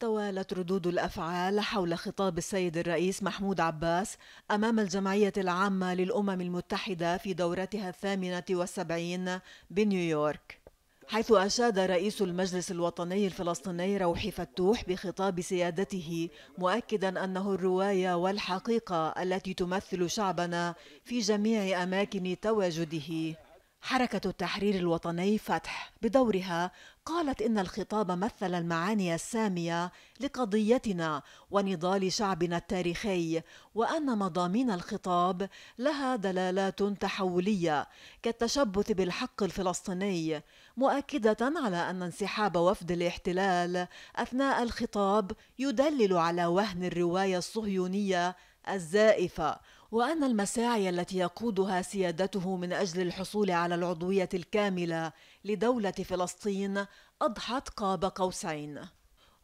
توالت ردود الافعال حول خطاب السيد الرئيس محمود عباس امام الجمعيه العامه للامم المتحده في دورتها الثامنه والسبعين بنيويورك حيث أشاد رئيس المجلس الوطني الفلسطيني روحي فتوح بخطاب سيادته مؤكدا أنه الرواية والحقيقة التي تمثل شعبنا في جميع أماكن تواجده حركة التحرير الوطني فتح بدورها قالت إن الخطاب مثل المعاني السامية لقضيتنا ونضال شعبنا التاريخي وأن مضامين الخطاب لها دلالات تحولية كالتشبث بالحق الفلسطيني مؤكدة على أن انسحاب وفد الاحتلال أثناء الخطاب يدلل على وهن الرواية الصهيونية الزائفة وأن المساعي التي يقودها سيادته من أجل الحصول على العضوية الكاملة لدولة فلسطين أضحت قاب قوسين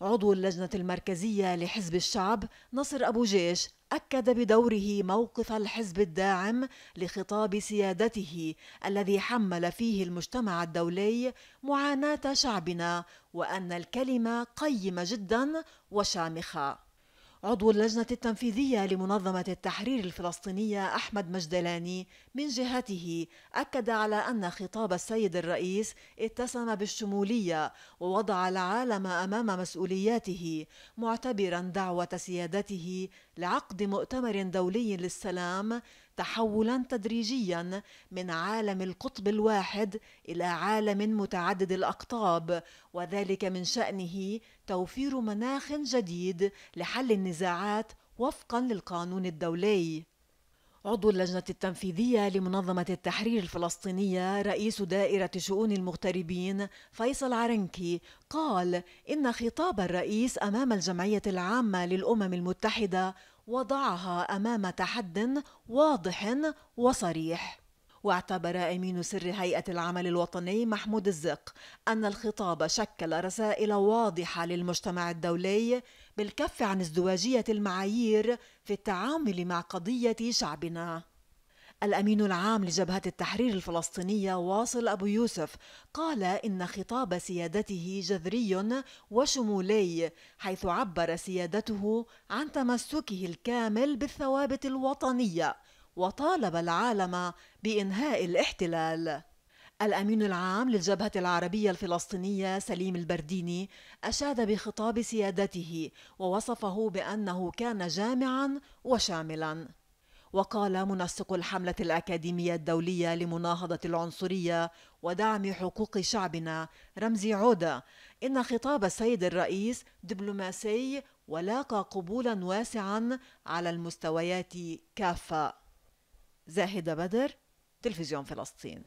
عضو اللجنة المركزية لحزب الشعب نصر أبو جيش أكد بدوره موقف الحزب الداعم لخطاب سيادته الذي حمل فيه المجتمع الدولي معاناة شعبنا وأن الكلمة قيمة جدا وشامخة عضو اللجنة التنفيذية لمنظمة التحرير الفلسطينية أحمد مجدلاني من جهته أكد على أن خطاب السيد الرئيس اتسم بالشمولية ووضع العالم أمام مسؤولياته معتبرا دعوة سيادته لعقد مؤتمر دولي للسلام تحولا تدريجيا من عالم القطب الواحد الى عالم متعدد الاقطاب وذلك من شانه توفير مناخ جديد لحل النزاعات وفقا للقانون الدولي عضو اللجنة التنفيذية لمنظمة التحرير الفلسطينية رئيس دائرة شؤون المغتربين فيصل عرنكي قال إن خطاب الرئيس أمام الجمعية العامة للأمم المتحدة وضعها أمام تحد واضح وصريح واعتبر أمين سر هيئة العمل الوطني محمود الزق أن الخطاب شكل رسائل واضحة للمجتمع الدولي بالكف عن ازدواجية المعايير في التعامل مع قضية شعبنا الأمين العام لجبهة التحرير الفلسطينية واصل أبو يوسف قال إن خطاب سيادته جذري وشمولي حيث عبر سيادته عن تمسكه الكامل بالثوابت الوطنية وطالب العالم بإنهاء الاحتلال الأمين العام للجبهة العربية الفلسطينية سليم البرديني أشاد بخطاب سيادته ووصفه بأنه كان جامعا وشاملا وقال منسق الحملة الأكاديمية الدولية لمناهضة العنصرية ودعم حقوق شعبنا رمزي عودة إن خطاب السيد الرئيس دبلوماسي ولاقى قبولا واسعا على المستويات كافة زاهدة بدر تلفزيون فلسطين